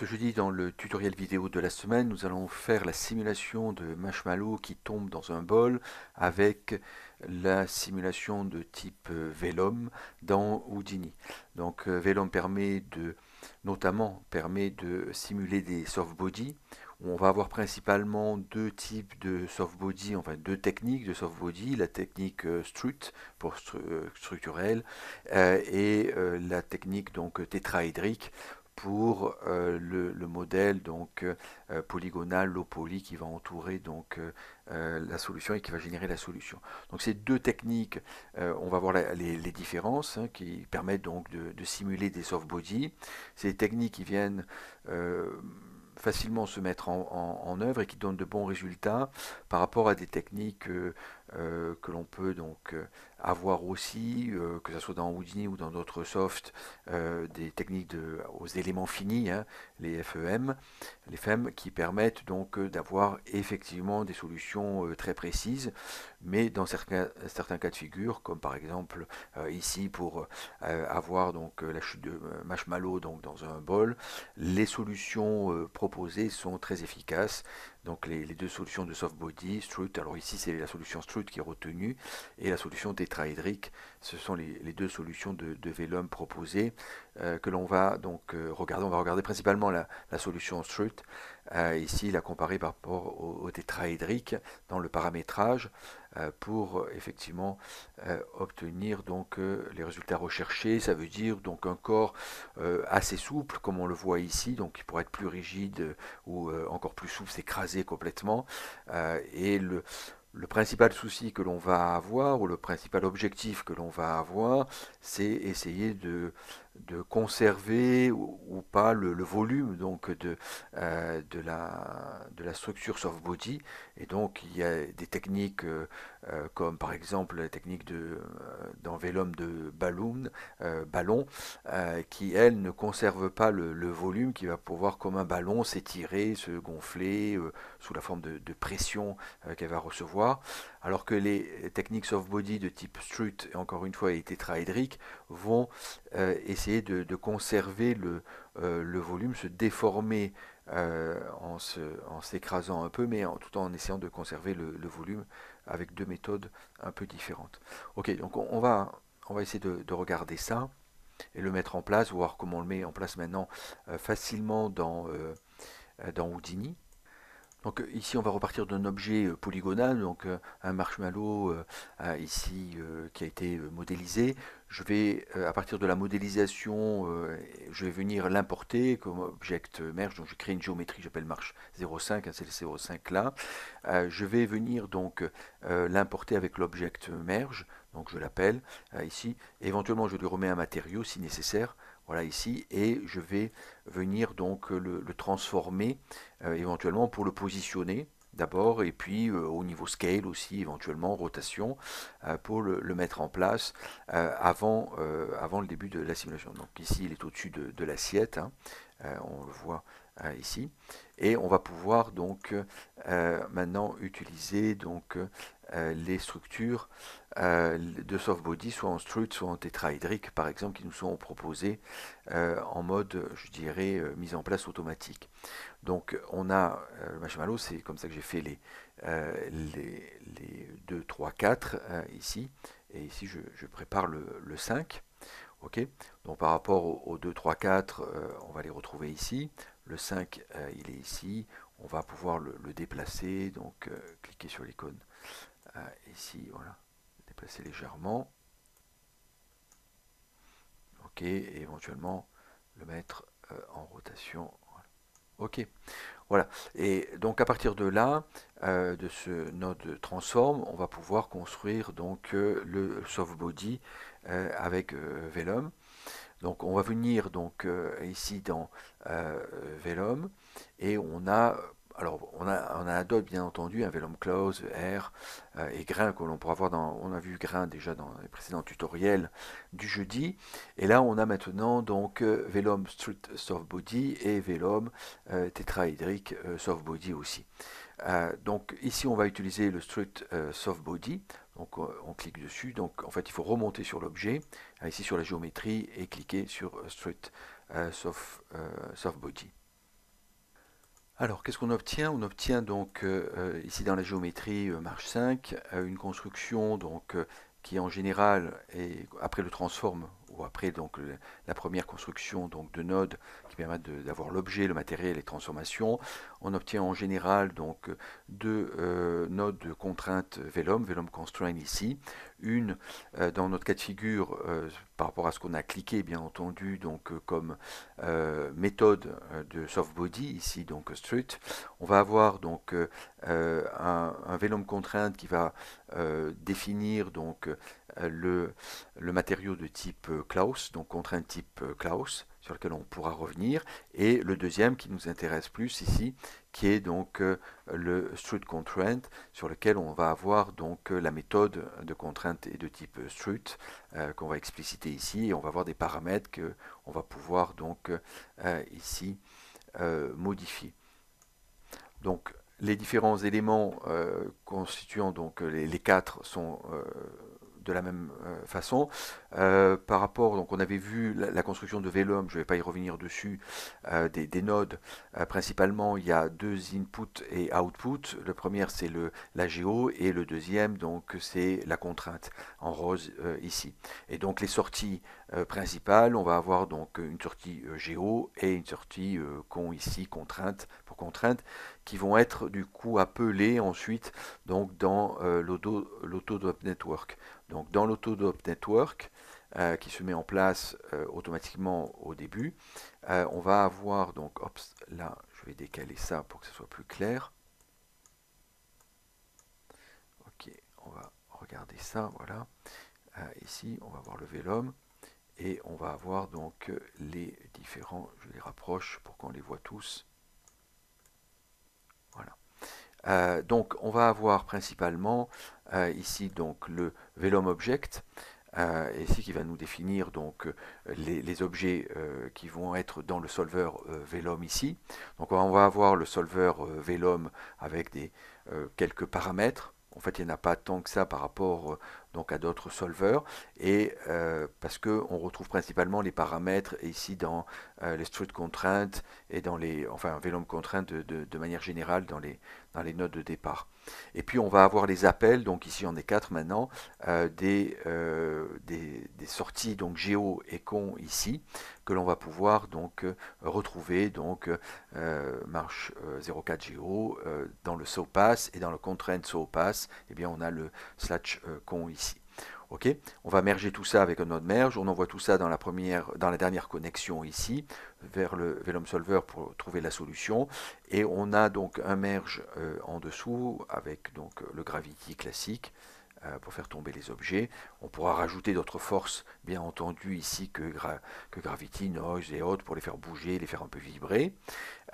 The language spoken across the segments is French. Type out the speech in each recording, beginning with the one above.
Ce jeudi, dans le tutoriel vidéo de la semaine, nous allons faire la simulation de marshmallow qui tombe dans un bol avec la simulation de type euh, Vellum dans Houdini. Donc euh, Vellum permet de, notamment permet de simuler des soft body. On va avoir principalement deux types de soft body, enfin deux techniques de soft body, la technique euh, strut pour structurelle et la technique donc tétraédrique pour euh, le, modèle donc euh, polygonal, low poly qui va entourer donc euh, la solution et qui va générer la solution. Donc ces deux techniques, on va voir les, différences hein, qui permettent donc de, simuler des soft bodies. C'est des techniques qui viennent facilement se mettre en, œuvre et qui donnent de bons résultats par rapport à des techniques euh, que l'on peut donc euh, avoir aussi, euh, que ce soit dans Houdini ou dans d'autres soft, des techniques aux éléments finis, hein, les FEM, les FEM, qui permettent donc d'avoir effectivement des solutions très précises, mais dans certains, certains cas de figure, comme par exemple ici pour avoir donc la chute de marshmallow donc dans un bol, les solutions proposées sont très efficaces donc les, deux solutions de soft body, Strut, alors ici c'est la solution Strut qui est retenue, et la solution tétraédrique, ce sont les, deux solutions de, de proposées euh, que l'on va donc euh, regarder. On va regarder principalement la, solution Strut, euh, ici la comparer par rapport au, au tétraédrique dans le paramétrage. Euh, pour euh, effectivement euh, obtenir donc les résultats recherchés. Ça veut dire donc un corps assez souple, comme on le voit ici, donc qui pourrait être plus rigide ou encore plus souple, s'écraser complètement. Et le le principal souci que l'on va avoir, ou le principal objectif que l'on va avoir, c'est essayer de de conserver ou, pas le, volume donc de, euh, de, la, de la structure soft body et donc il y a des techniques euh, euh, comme par exemple la technique de de ballon qui elle ne conserve pas le, volume qui va pouvoir comme un ballon s'étirer se gonfler sous la forme de, pression qu'elle va recevoir alors que les techniques soft body de type strut et encore une fois et tétraédrique vont essayer essayer de, conserver euh, le, volume, se déformer euh, en s'écrasant un peu, mais en, tout en essayant de conserver le, volume avec deux méthodes un peu différentes. Ok, donc on, va, on va essayer de, regarder ça et le mettre en place, voir comment on le met en place maintenant euh, facilement dans, dans Houdini. Donc euh, ici on va repartir d'un objet euh, polygonal, donc euh, un marshmallow ici qui a été modélisé. Je vais à partir de la modélisation, je vais venir l'importer comme object merge. Donc je crée une géométrie, j'appelle marche 05, hein, c'est le 05 là. Je vais venir donc l'importer avec l'object merge, donc je l'appelle ici. Éventuellement je lui remets un matériau si nécessaire voilà ici, et je vais venir donc euh, le, transformer euh, éventuellement pour le positionner d'abord, et puis euh, au niveau scale aussi, éventuellement rotation, pour le, mettre en place avant, avant le début de la simulation. Donc ici, il est au-dessus de, l'assiette, hein. Euh, on le voit euh, ici. Et on va pouvoir donc euh, maintenant utiliser donc les structures de soft body, soit en strut, soit en tétraédrique, par exemple, qui nous sont proposées en mode, je dirais, mise en place automatique. Donc on a le marshmallow, c'est comme ça que j'ai fait les, les, les, 2, 3, 4 ici. Et ici, je, prépare le, le 5. Donc par rapport au, 2, 3, 4, on va les retrouver ici. Le 5, euh, il est ici. On va pouvoir le, déplacer. Donc euh, cliquez sur l'icône euh, ici, voilà. Déplacer légèrement. OK, et éventuellement le mettre en rotation OK. Voilà. Et donc à partir de là, euh, de ce node transform, on va pouvoir construire donc euh, le soft body euh, avec Vellum. Donc on va venir donc ici dans Vellum et on a alors, on a, on a un bien entendu, un vellum close, R euh, et grain que l'on pourra voir dans. On a vu grain déjà dans les précédents tutoriels du jeudi. Et là, on a maintenant donc euh, vellum Street soft body et vellum euh, euh soft body aussi. donc, ici, on va utiliser le Street soft body. Donc, on clique dessus. Donc, en fait, il faut remonter sur l'objet, ici sur la géométrie, et cliquer sur Street soft body. Alors, qu'est-ce qu'on obtient On obtient donc euh, euh, ici dans la géométrie euh, marche 5 une construction qui en général est, après le transforme ou après donc la première construction donc de nodes qui permettent d'avoir l'objet, le matériel les transformations, on obtient en général donc deux euh, nodes de contrainte vellum, vellum constraint ici, une euh, dans notre cas de figure euh, par rapport à ce qu'on a cliqué bien entendu donc comme méthode de soft body ici donc strut, on va avoir donc un, un contrainte qui va définir donc euh, le, le, matériau de type euh, Klaus, donc contrainte type euh, Klaus, sur lequel on pourra revenir, et le deuxième qui nous intéresse plus ici, qui est donc le strut contrainte sur lequel on va avoir donc la méthode de contrainte et de type strut qu'on va expliciter ici, et on va avoir des paramètres que on va pouvoir donc ici modifier. Donc les différents éléments constituant donc les quatre sont de la même euh, façon. Euh, par rapport, donc on avait vu la, construction de Vellum, je ne vais pas y revenir dessus, euh, des, nodes. principalement, il y a deux inputs et outputs. Le premier, c'est la géo, et le deuxième, donc, c'est la contrainte en rose ici. Et donc, les sorties euh, principale, on va avoir donc euh, une sortie euh, géo et une sortie con ici contrainte pour contrainte qui vont être du coup appelées ensuite donc dans l'autodop network. Donc dans l'autodop network qui se met en place automatiquement au début, on va avoir donc là je vais décaler ça pour que ce soit plus clair. Ok, on va regarder ça, voilà. ici, on va voir le l'homme et on va avoir donc euh, les différents, je les rapproche pour qu'on les voit tous. Voilà. Euh, donc on va avoir principalement euh, ici donc le Vellum object, ici qui va nous définir donc les, objets qui vont être dans le solver Vellum ici. Donc on va avoir le solver Vellum avec des, quelques paramètres. En fait, il n'y en a pas tant que ça par rapport euh, donc à d'autres solveurs, et euh, parce qu'on retrouve principalement les paramètres ici dans euh, les street contraintes et dans les, enfin, un contraintes de, de, de, manière générale dans les, dans les notes de départ. Et puis on va avoir les appels, donc ici on est quatre maintenant, euh, euh, des, sorties donc géo et con ici, que l'on va pouvoir donc euh, retrouver donc marche 04 go dans le SOPASS et dans le contraint SOPAS, et eh bien on a le slash con ici on va merger tout ça avec un autre merge, on envoie tout ça dans la, dernière connexion ici, vers le Vellum Solver pour trouver la solution, et on a donc un merge euh, en dessous avec euh, le Gravity classique, euh, pour faire tomber les objets. On pourra rajouter d'autres forces, bien entendu, ici que, Gravity, Noise et autres, pour les faire bouger, les faire un peu vibrer.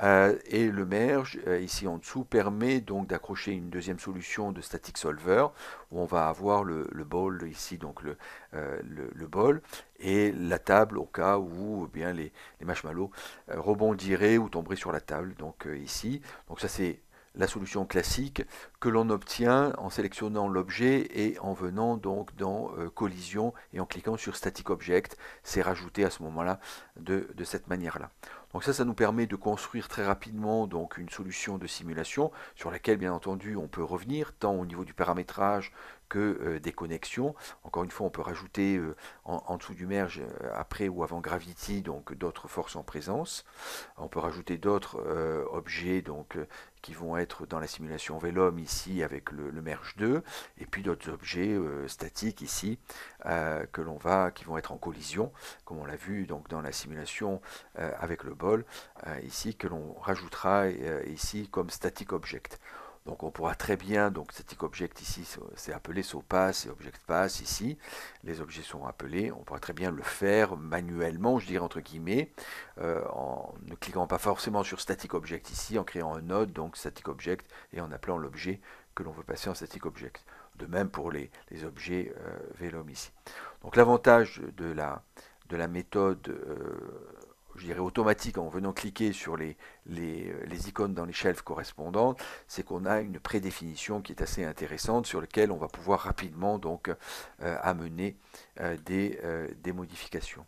Euh, et le merge, euh, ici en dessous, permet donc d'accrocher une deuxième solution de static solver, où on va avoir le, le ici, donc le, le, et la table au cas où eh bien, les, les marshmallows rebondiraient ou tomberaient sur la table, donc ici. Donc ça c'est la solution classique que l'on obtient en sélectionnant l'objet et en venant donc dans euh, collision et en cliquant sur static object. C'est rajouté à ce moment-là de, de, cette manière-là. Donc ça, ça nous permet de construire très rapidement donc une solution de simulation sur laquelle bien entendu on peut revenir tant au niveau du paramétrage que euh, des connexions. Encore une fois, on peut rajouter euh, en, dessous du merge, euh, après ou avant Gravity, donc d'autres forces en présence. On peut rajouter d'autres objets donc, qui vont être dans la simulation Vellum ici avec le, Merge 2, et puis d'autres objets statiques ici que l'on va, qui vont être en collision, comme on l'a vu donc dans la simulation avec le bol ici que l'on rajoutera ici comme static object. Donc on pourra très bien, donc static object ici, c'est appelé SOPass et object pass ici, les objets sont appelés, on pourra très bien le faire manuellement, je dirais entre guillemets, euh, en ne cliquant pas forcément sur static object ici, en créant un node, donc static object, et en appelant l'objet que l'on veut passer en static object. De même pour les, objets euh, ici. Donc l'avantage de la, méthode... Euh, je dirais automatique en venant cliquer sur les, les, icônes dans les shelves correspondantes, c'est qu'on a une prédéfinition qui est assez intéressante sur laquelle on va pouvoir rapidement donc euh, amener euh, des, euh, des, modifications.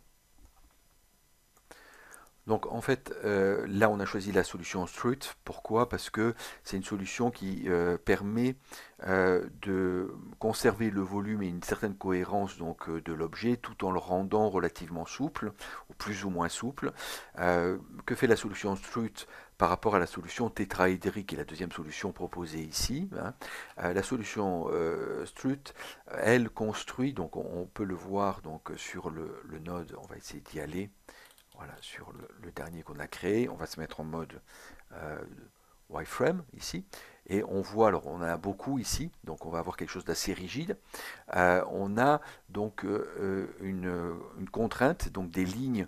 Donc en fait, là on a choisi la solution Strut. Pourquoi Parce que c'est une solution qui permet de conserver le volume et une certaine cohérence donc, euh, de l'objet tout en le rendant relativement souple, ou plus ou moins souple. Euh, que fait la solution Strut par rapport à la solution tétraédrique, qui est la deuxième solution proposée ici. Hein euh, la solution Strut, elle construit, donc on, peut le voir donc, sur le, node, on va essayer d'y aller, voilà, sur le, dernier qu'on a créé, on va se mettre en mode wireframe ici. Et on voit, alors on a beaucoup ici, donc on va avoir quelque chose d'assez rigide. Euh, on a donc euh, euh, une, contrainte, donc des lignes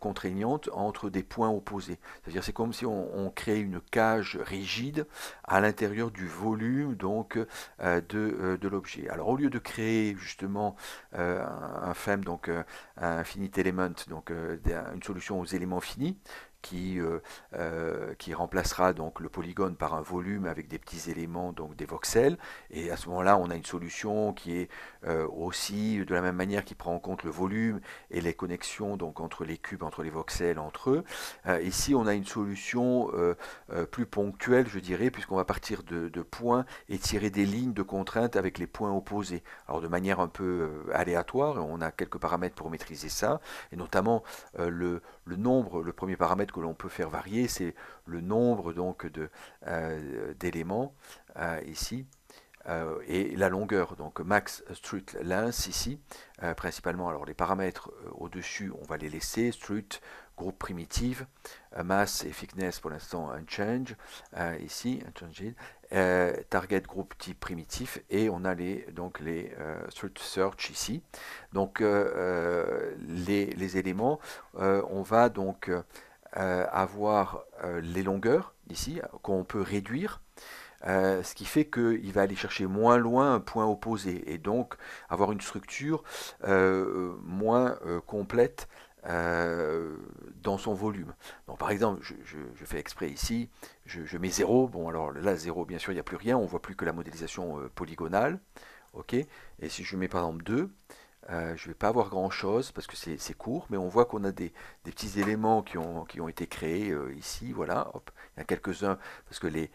contraignantes entre des points opposés. C'est-à-dire c'est comme si on, on, créait une cage rigide à l'intérieur du volume donc de, l'objet. Alors au lieu de créer justement un FEM, donc un finite element, donc une solution aux éléments finis, qui, euh, euh, qui remplacera donc le polygone par un volume avec des petits éléments, donc des voxels. Et à ce moment-là, on a une solution qui est euh, aussi de la même manière qui prend en compte le volume et les connexions donc entre les cubes, entre les voxels, entre eux. ici, on a une solution plus ponctuelle, je dirais, puisqu'on va partir de, points et tirer des lignes de contraintes avec les points opposés. Alors de manière un peu aléatoire, on a quelques paramètres pour maîtriser ça, et notamment le, le nombre, le premier paramètre que l'on peut faire varier, c'est le nombre donc euh, d'éléments euh, ici. Euh, et la longueur, donc max strut length ici, principalement. Alors les paramètres au-dessus, on va les laisser, strut, groupe primitive, mass et thickness pour l'instant unchanged, ici, unchanged, target groupe type primitif, et on a les, donc les strut search ici. Donc les, les éléments, on va donc... Euh, avoir euh, les longueurs ici qu'on peut réduire. Euh, ce qui fait qu'il va aller chercher moins loin un point opposé et donc avoir une structure moins complète dans son volume. par exemple, je, fais exprès ici, je, mets 0, bon alors là 0 bien sûr il n'y a plus rien, on ne voit plus que la modélisation polygonale, ok, et si je mets par exemple 2, euh, je ne vais pas avoir grand-chose parce que c'est court, mais on voit qu'on a des, petits éléments qui ont, été créés euh, ici. Voilà, Hop. il y en a quelques-uns parce que les,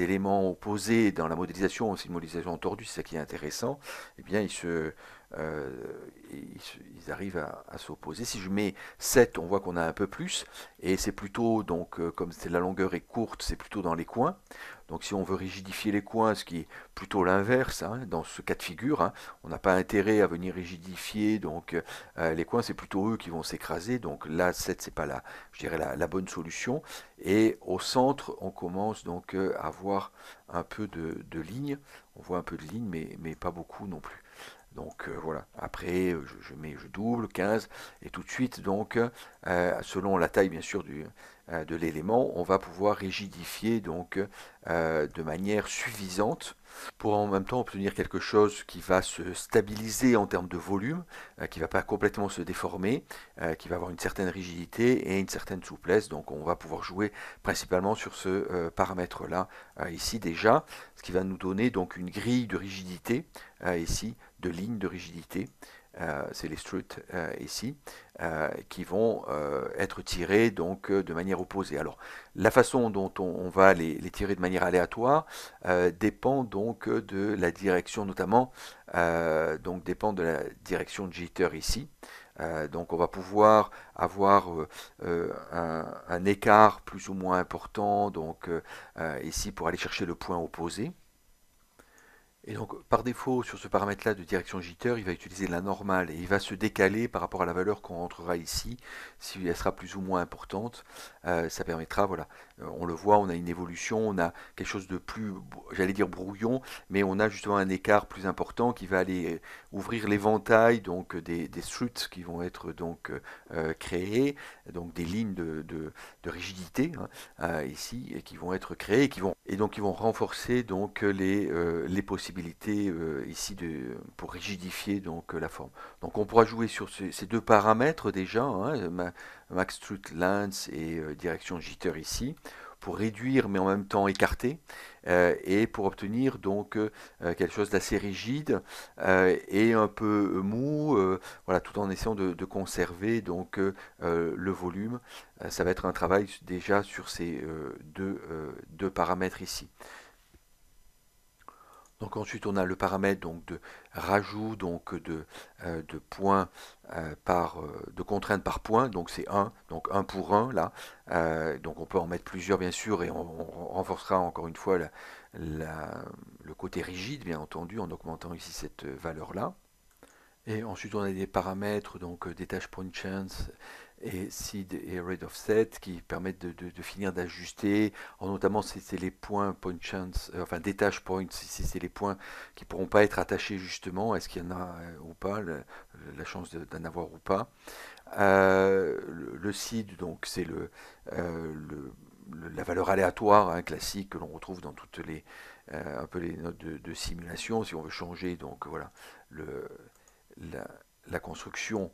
éléments opposés dans la modélisation, c'est une modélisation tordue, c'est ça qui est intéressant. et eh bien, ils, euh, arrivent à, s'opposer. Si je mets 7, on voit qu'on a un peu plus, et c'est plutôt donc comme la longueur est courte, c'est plutôt dans les coins. Donc si on veut rigidifier les coins, ce qui est plutôt l'inverse hein, dans ce cas de figure, hein, on n'a pas intérêt à venir rigidifier, donc euh, les coins c'est plutôt eux qui vont s'écraser, donc là 7 c'est pas la, je dirais la, bonne solution. Et au centre on commence donc euh, à avoir un peu de, de lignes, on voit un peu de ligne, mais, mais pas beaucoup non plus. Donc euh, voilà, après euh, je, mets, je double 15, et tout de suite, donc, euh, selon la taille bien sûr du, de l'élément, on va pouvoir rigidifier donc de manière suffisante pour en même temps obtenir quelque chose qui va se stabiliser en termes de volume, euh, qui ne va pas complètement se déformer, euh, qui va avoir une certaine rigidité et une certaine souplesse. Donc on va pouvoir jouer principalement sur ce euh, paramètre-là ici déjà, ce qui va nous donner donc une grille de rigidité ici, de ligne de rigidité euh, c'est les struts euh, ici, euh, qui vont être tirés donc, de manière opposée. Alors, la façon dont on, va les, tirer de manière aléatoire dépend donc de la direction, notamment, donc dépend de la direction de jitter ici. donc on va pouvoir avoir un, un, écart plus ou moins important donc ici pour aller chercher le point opposé. Et donc, par défaut, sur ce paramètre-là de direction jitter, il va utiliser la normale et il va se décaler par rapport à la valeur qu'on rentrera ici si elle sera plus ou moins importante, euh, ça permettra, voilà, euh, on le voit, on a une évolution, on a quelque chose de plus, j'allais dire brouillon, mais on a justement un écart plus important qui va aller euh, ouvrir l'éventail donc des, des qui vont être donc créés, donc des lignes de, rigidité hein, ici et qui vont être créées et qui vont et donc ils vont renforcer donc les, les possibilités ici de, pour rigidifier donc la forme. Donc on pourra jouer sur ces, deux paramètres déjà. Hein, euh, Max Truth et euh, direction Jitter ici, pour réduire mais en même temps écarter euh, et pour obtenir donc quelque chose d'assez rigide et un peu mou voilà tout en essayant de, conserver donc le volume ça va être un travail déjà sur ces deux paramètres ici donc ensuite on a le paramètre donc de rajout donc de, euh, points euh, par euh, de contraintes par point, donc c'est 1, donc 1 pour 1 là. donc on peut en mettre plusieurs bien sûr et on, renforcera encore une fois le côté rigide bien entendu en augmentant ici cette valeur là. Et ensuite on a des paramètres donc des tâches point chance et Seed et Rate Offset qui permettent de, finir d'ajuster, notamment si c'est les points point chance, euh, enfin détache points, si c'est les points qui pourront pas être attachés justement, est-ce qu'il y en a euh, ou pas, la chance d'en avoir ou pas. Euh, le Seed donc c'est le, la valeur aléatoire hein, classique que l'on retrouve dans toutes les un peu les notes de, simulation si on veut changer donc voilà le la construction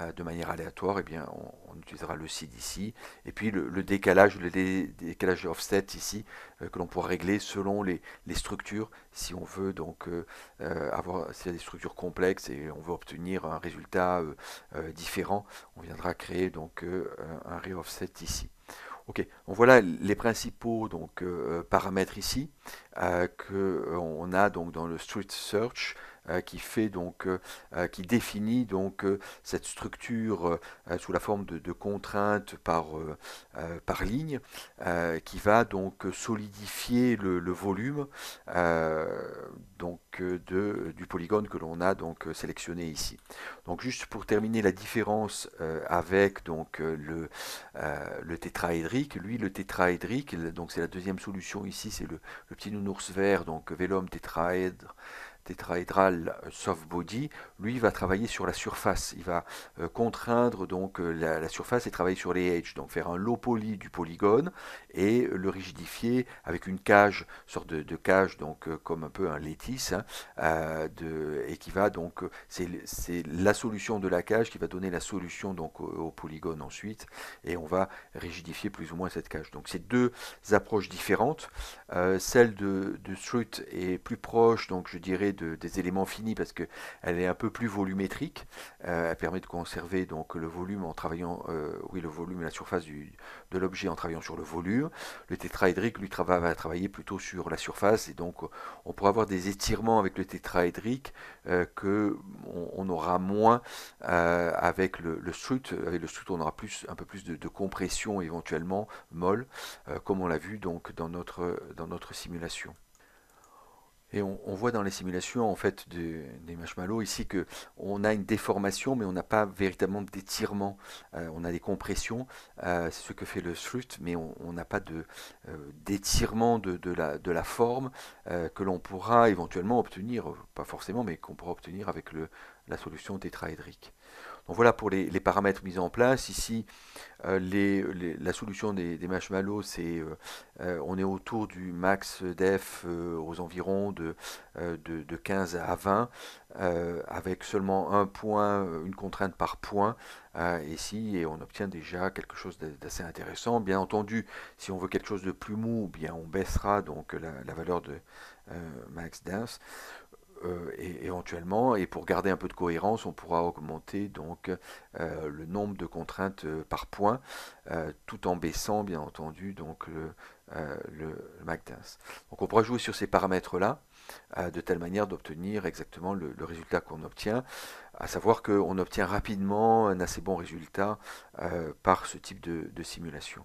euh, de manière aléatoire, et eh bien, on, utilisera le seed ici. Et puis le, décalage, le décalage offset ici, euh, que l'on pourra régler selon les, structures, si on veut donc euh, avoir des structures complexes et on veut obtenir un résultat différent, on viendra créer donc un re-offset ici. Ok, on voilà les principaux donc, paramètres ici que on a donc dans le Street Search. Euh, qui fait donc, euh, euh, qui définit donc cette structure sous la forme de, contraintes par, par ligne, qui va donc solidifier le, volume donc de, du polygone que l'on a donc sélectionné ici. Donc juste pour terminer la différence avec donc le, le tétraédrique, lui le tétraédrique, donc c'est la deuxième solution ici, c'est le, le, petit nounours vert, donc vélum tétraèdre tétraédral euh, soft body, lui va travailler sur la surface, il va euh, contraindre donc euh, la, surface et travailler sur les edges, donc faire un low poly du polygone et le rigidifier avec une cage, sorte de, cage donc comme un peu un létis, hein, de, et qui va donc c'est la solution de la cage qui va donner la solution donc au, polygone ensuite, et on va rigidifier plus ou moins cette cage. Donc c'est deux approches différentes, celle de, de est plus proche donc je dirais des éléments finis parce qu'elle est un peu plus volumétrique. Euh, elle permet de conserver donc le volume en travaillant, euh, oui, le volume et la surface du, de l'objet en travaillant sur le volume. Le tétraédrique, lui, va travailler plutôt sur la surface et donc euh, on pourra avoir des étirements avec le tétraédrique qu'on que on, aura moins avec le, strut. Avec le strut, on aura plus, un peu plus de, de compression éventuellement molle, comme on l'a vu donc dans notre, dans notre simulation. Et on, voit dans les simulations en fait des marshmallows ici que on a une déformation, mais on n'a pas véritablement d'étirement. Euh, on a des compressions, euh, c'est ce que fait le strut, mais on n'a pas euh, d'étirement de, la, forme que l'on pourra éventuellement obtenir, pas forcément, mais qu'on pourra obtenir avec la solution tétraédrique voilà pour les, paramètres mis en place. Ici, euh, la solution des, des marshmallows, c'est euh, euh, on est autour du max def aux environs de, 15 à 20, avec seulement un point, une contrainte par point ici, et on obtient déjà quelque chose d'assez intéressant. Bien entendu, si on veut quelque chose de plus mou, bien on baissera donc la, valeur de max def et, euh, éventuellement, et pour garder un peu de cohérence, on pourra augmenter donc euh, le nombre de contraintes euh, par point, tout en baissant bien entendu donc le, le, Donc on pourra jouer sur ces paramètres-là de telle manière d'obtenir exactement le, résultat qu'on obtient, à savoir qu'on obtient rapidement un assez bon résultat par ce type de simulation.